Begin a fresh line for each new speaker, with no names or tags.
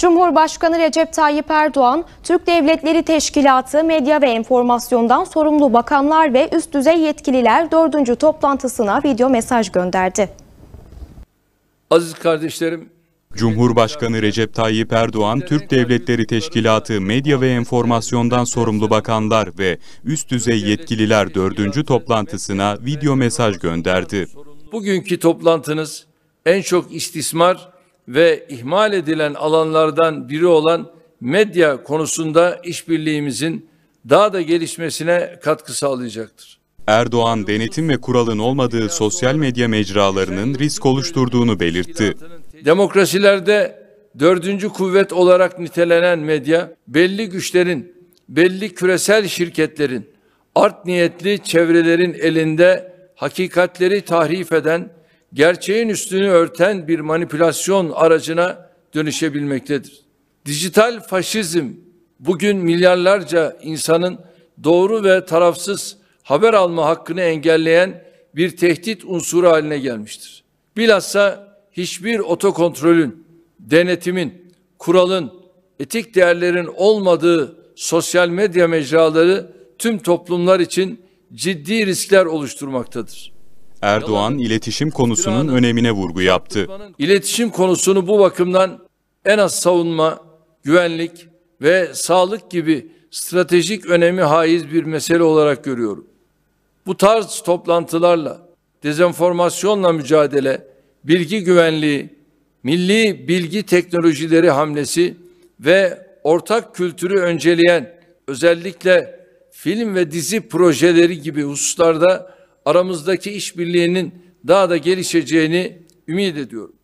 Cumhurbaşkanı Recep Tayyip Erdoğan, Türk Devletleri Teşkilatı Medya ve Enformasyon'dan sorumlu bakanlar ve üst düzey yetkililer 4. toplantısına video mesaj gönderdi.
Aziz kardeşlerim, Cumhurbaşkanı Recep Tayyip Erdoğan, Türk Devletleri Teşkilatı Medya ve Enformasyon'dan sorumlu bakanlar ve üst düzey yetkililer 4. toplantısına video mesaj gönderdi.
Bugünkü toplantınız en çok istismar ve ihmal edilen alanlardan biri olan medya konusunda işbirliğimizin daha da gelişmesine katkı sağlayacaktır.
Erdoğan denetim ve kuralın olmadığı sosyal medya mecralarının risk oluşturduğunu belirtti. Demokrasilerde
dördüncü kuvvet olarak nitelenen medya belli güçlerin, belli küresel şirketlerin, art niyetli çevrelerin elinde hakikatleri tahrif eden gerçeğin üstünü örten bir manipülasyon aracına dönüşebilmektedir. Dijital faşizm bugün milyarlarca insanın doğru ve tarafsız haber alma hakkını engelleyen bir tehdit unsuru haline gelmiştir. Bilhassa hiçbir otokontrolün, denetimin, kuralın, etik değerlerin olmadığı sosyal medya mecraları tüm toplumlar için ciddi riskler oluşturmaktadır.
Erdoğan iletişim konusunun önemine vurgu yaptı.
İletişim konusunu bu bakımdan en az savunma, güvenlik ve sağlık gibi stratejik önemi haiz bir mesele olarak görüyorum. Bu tarz toplantılarla, dezenformasyonla mücadele, bilgi güvenliği, milli bilgi teknolojileri hamlesi ve ortak kültürü önceleyen özellikle film ve dizi projeleri gibi hususlarda aramızdaki işbirliğinin daha da gelişeceğini ümit ediyorum.